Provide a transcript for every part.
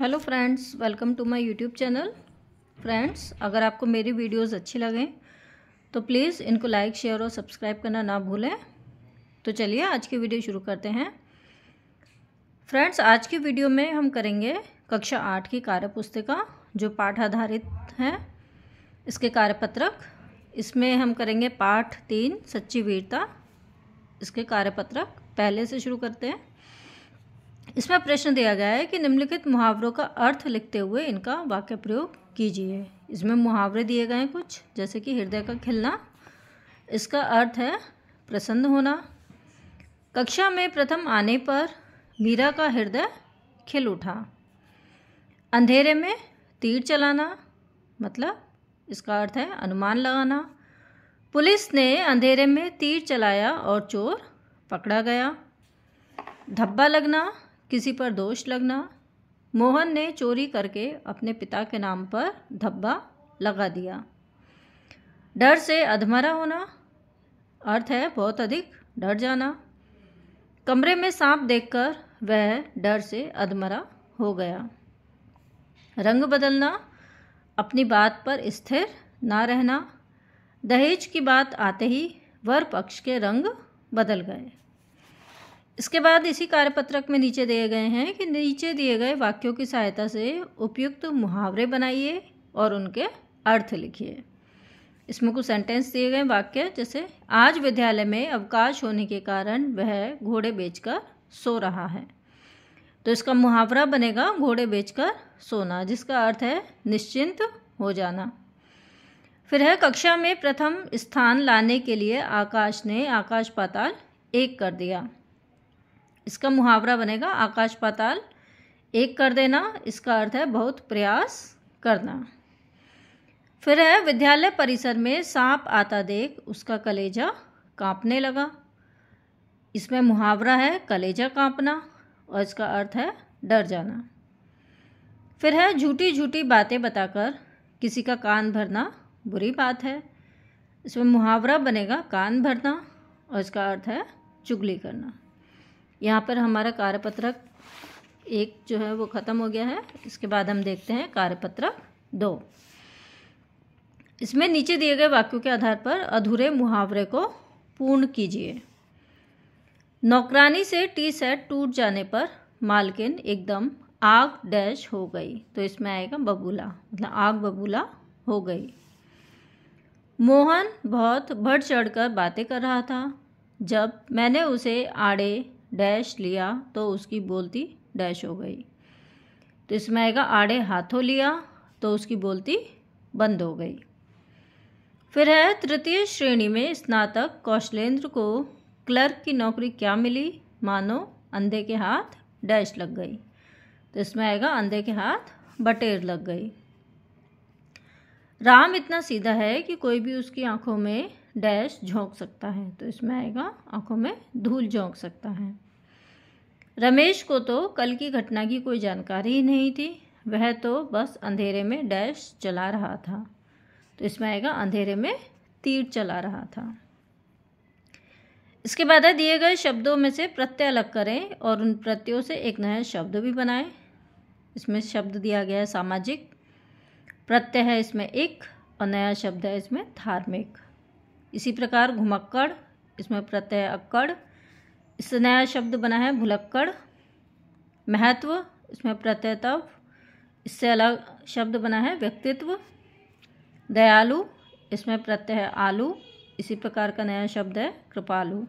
hello friends welcome to my YouTube channel friends अगर आपको मेरी वीडियोस अच्छी लगें तो प्लीज़ इनको लाइक शेयर और सब्सक्राइब करना ना भूलें तो चलिए आज की वीडियो शुरू करते हैं फ्रेंड्स आज की वीडियो में हम करेंगे कक्षा आठ की कार्य पुस्तिका जो पाठ आधारित है इसके कार्यपत्रक इसमें हम करेंगे पाठ तीन सच्ची वीरता इसके कार्यपत्रक पहले से शुरू करते हैं इसमें प्रश्न दिया गया है कि निम्नलिखित मुहावरों का अर्थ लिखते हुए इनका वाक्य प्रयोग कीजिए इसमें मुहावरे दिए गए हैं कुछ जैसे कि हृदय का खिलना इसका अर्थ है प्रसन्न होना कक्षा में प्रथम आने पर मीरा का हृदय खिल उठा अंधेरे में तीर चलाना मतलब इसका अर्थ है अनुमान लगाना पुलिस ने अंधेरे में तीर चलाया और चोर पकड़ा गया धब्बा लगना किसी पर दोष लगना मोहन ने चोरी करके अपने पिता के नाम पर धब्बा लगा दिया डर से अधमरा होना अर्थ है बहुत अधिक डर जाना कमरे में सांप देखकर वह डर से अधमरा हो गया रंग बदलना अपनी बात पर स्थिर ना रहना दहेज की बात आते ही वर पक्ष के रंग बदल गए इसके बाद इसी कार्यपत्रक में नीचे दिए गए हैं कि नीचे दिए गए वाक्यों की सहायता से उपयुक्त मुहावरे बनाइए और उनके अर्थ लिखिए इसमें कुछ सेंटेंस दिए गए वाक्य जैसे आज विद्यालय में अवकाश होने के कारण वह घोड़े बेचकर सो रहा है तो इसका मुहावरा बनेगा घोड़े बेचकर सोना जिसका अर्थ है निश्चिंत हो जाना फिर है कक्षा में प्रथम स्थान लाने के लिए आकाश ने आकाश पाताल एक कर दिया इसका मुहावरा बनेगा आकाश पाताल एक कर देना इसका अर्थ है बहुत प्रयास करना फिर है विद्यालय परिसर में सांप आता देख उसका कलेजा कांपने लगा इसमें मुहावरा है कलेजा कांपना और इसका अर्थ है डर जाना फिर है झूठी झूठी बातें बताकर किसी का कान भरना बुरी बात है इसमें मुहावरा बनेगा कान भरना और इसका अर्थ है चुगली करना यहाँ पर हमारा कार्यपत्रक एक जो है वो ख़त्म हो गया है इसके बाद हम देखते हैं कार्यपत्रक दो इसमें नीचे दिए गए वाक्यों के आधार पर अधूरे मुहावरे को पूर्ण कीजिए नौकरानी से टी सेट टूट जाने पर मालकिन एकदम आग डैश हो गई तो इसमें आएगा बबूला मतलब आग बबूला हो गई मोहन बहुत बढ़ चढ़ कर बातें कर रहा था जब मैंने उसे आड़े डैश लिया तो उसकी बोलती डैश हो गई तो इसमें आएगा आड़े हाथों लिया तो उसकी बोलती बंद हो गई फिर है तृतीय श्रेणी में स्नातक कौशलेंद्र को क्लर्क की नौकरी क्या मिली मानो अंधे के हाथ डैश लग गई तो इसमें आएगा अंधे के हाथ बटेर लग गई राम इतना सीधा है कि कोई भी उसकी आंखों में डैश झोंक सकता है तो इसमें आएगा आंखों में धूल झोंक सकता है रमेश को तो कल की घटना की कोई जानकारी ही नहीं थी वह तो बस अंधेरे में डैश चला रहा था तो इसमें आएगा अंधेरे में तीर चला रहा था इसके बाद दिए गए शब्दों में से प्रत्यय अलग करें और उन प्रत्ययों से एक नया शब्द भी बनाएं इसमें शब्द दिया गया है सामाजिक प्रत्यय है इसमें एक और नया शब्द है इसमें धार्मिक इसी प्रकार घुमक्कड़ इसमें प्रत्यय अक्कड़ इससे नया शब्द बना है भुलक्कड़ महत्व इसमें प्रत्यय तव इससे अलग शब्द बना है व्यक्तित्व दयालु इसमें प्रत्यय आलू इसी प्रकार का नया शब्द है कृपालु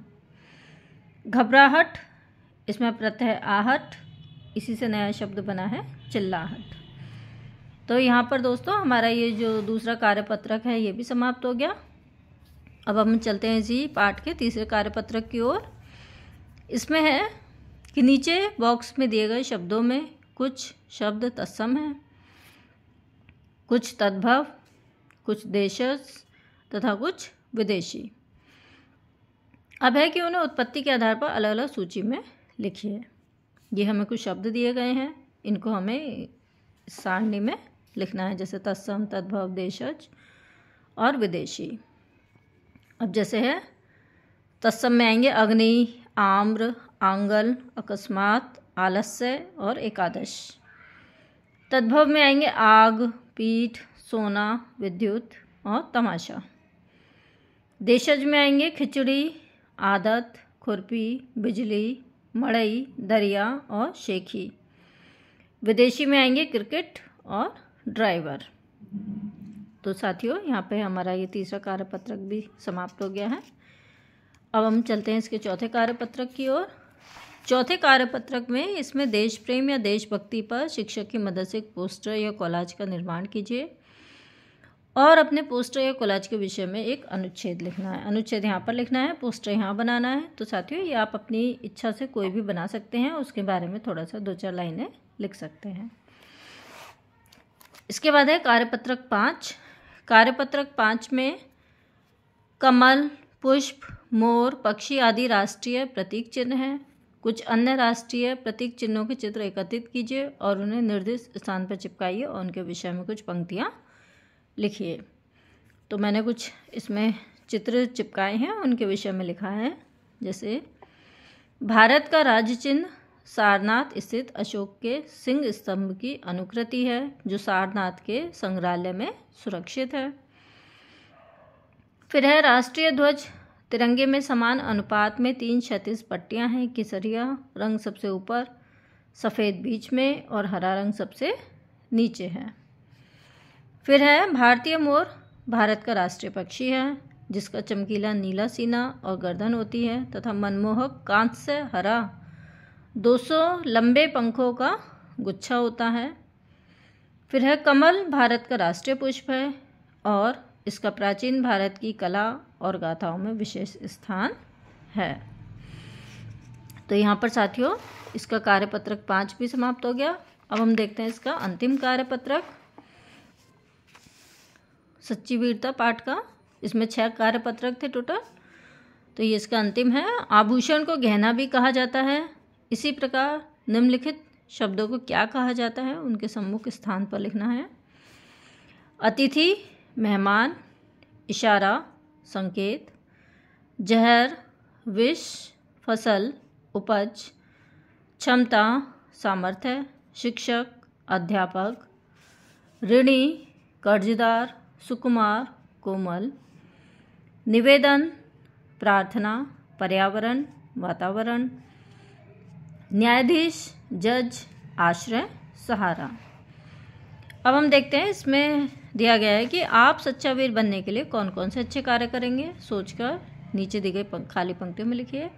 घबराहट इसमें प्रत्यय आहट इसी से नया शब्द बना है चिल्लाहट तो यहाँ पर दोस्तों हमारा ये जो दूसरा कार्यपत्रक है ये भी समाप्त हो गया अब हम चलते हैं जी पाठ के तीसरे कार्यपत्र की ओर इसमें है कि नीचे बॉक्स में दिए गए शब्दों में कुछ शब्द तत्सम हैं कुछ तद्भव कुछ देशज तथा कुछ विदेशी अब है कि उन्हें उत्पत्ति के आधार पर अलग अलग सूची में लिखिए ये हमें कुछ शब्द दिए गए हैं इनको हमें सारणी में लिखना है जैसे तत्सम तद्भव देशज और विदेशी अब जैसे है तत्सम में आएंगे अग्नि आम्र आंगल अकस्मात आलस्य और एकादश तद्भव में आएंगे आग पीठ सोना विद्युत और तमाशा देशज में आएंगे खिचड़ी आदत खुरपी बिजली मड़ई दरिया और शेखी विदेशी में आएंगे क्रिकेट और ड्राइवर तो साथियों यहाँ पे हमारा ये तीसरा कार्यपत्रक भी समाप्त हो गया है अब हम चलते हैं इसके चौथे कार्यपत्रक की ओर चौथे कार्यपत्रक में इसमें देश प्रेम या देशभक्ति पर शिक्षक की मदद से पोस्टर या कॉलाज का निर्माण कीजिए और अपने पोस्टर या कॉलाज के विषय में एक अनुच्छेद लिखना है अनुच्छेद यहाँ पर लिखना है पोस्टर यहाँ बनाना है तो साथियों ये आप अपनी इच्छा से कोई भी बना सकते हैं उसके बारे में थोड़ा सा दो चार लाइनें लिख सकते हैं इसके बाद है कार्यपत्रक पाँच कार्यपत्रक पाँच में कमल पुष्प मोर पक्षी आदि राष्ट्रीय प्रतीक चिन्ह हैं कुछ अन्य राष्ट्रीय प्रतीक चिन्हों के चित्र एकत्रित कीजिए और उन्हें निर्दिष्ट स्थान पर चिपकाइए और उनके विषय में कुछ पंक्तियाँ लिखिए तो मैंने कुछ इसमें चित्र चिपकाए हैं उनके विषय में लिखा है जैसे भारत का राज्य चिन्ह सारनाथ स्थित अशोक के सिंह स्तंभ की अनुकृति है जो सारनाथ के संग्रहालय में सुरक्षित है फिर है राष्ट्रीय ध्वज तिरंगे में समान अनुपात में तीन क्षतिज पट्टियां हैं केसरिया रंग सबसे ऊपर सफ़ेद बीच में और हरा रंग सबसे नीचे है फिर है भारतीय मोर भारत का राष्ट्रीय पक्षी है जिसका चमकीला नीला सीना और गर्दन होती है तथा मनमोहक कांत से हरा 200 लंबे पंखों का गुच्छा होता है फिर है कमल भारत का राष्ट्रीय पुष्प है और इसका प्राचीन भारत की कला और गाथाओं में विशेष स्थान है तो यहाँ पर साथियों इसका कार्यपत्रक पाँच भी समाप्त हो गया अब हम देखते हैं इसका अंतिम कार्यपत्रक सच्ची वीरता पाठ का इसमें छह कार्यपत्रक थे टोटल तो ये इसका अंतिम है आभूषण को गहना भी कहा जाता है इसी प्रकार निम्नलिखित शब्दों को क्या कहा जाता है उनके सम्मुख स्थान पर लिखना है अतिथि मेहमान इशारा संकेत जहर विष फसल उपज क्षमता सामर्थ्य शिक्षक अध्यापक ऋणी कर्जदार सुकुमार कोमल निवेदन प्रार्थना पर्यावरण वातावरण न्यायाधीश जज आश्रय सहारा अब हम देखते हैं इसमें दिया गया है कि आप सच्चा वीर बनने के लिए कौन कौन से अच्छे कार्य करेंगे सोचकर नीचे दी गई खाली पंक्तियों में लिखिए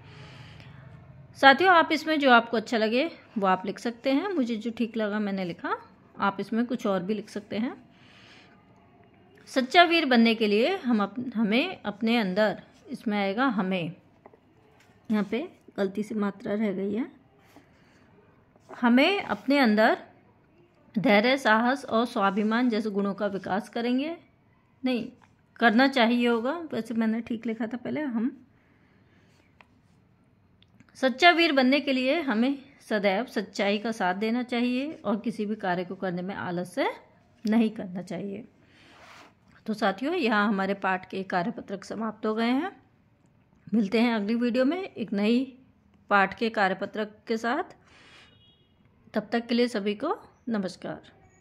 साथियों आप इसमें जो आपको अच्छा लगे वो आप लिख सकते हैं मुझे जो ठीक लगा मैंने लिखा आप इसमें कुछ और भी लिख सकते हैं सच्चा वीर बनने के लिए हम अप, हमें अपने अंदर इसमें आएगा हमें यहाँ पे गलती से मात्रा रह गई है हमें अपने अंदर धैर्य साहस और स्वाभिमान जैसे गुणों का विकास करेंगे नहीं करना चाहिए होगा वैसे मैंने ठीक लिखा था पहले हम सच्चा वीर बनने के लिए हमें सदैव सच्चाई का साथ देना चाहिए और किसी भी कार्य को करने में आलस से नहीं करना चाहिए तो साथियों यहाँ हमारे पाठ के कार्यपत्रक समाप्त हो गए हैं मिलते हैं अगली वीडियो में एक नई पाठ के कार्यपत्रक के साथ तब तक के लिए सभी को नमस्कार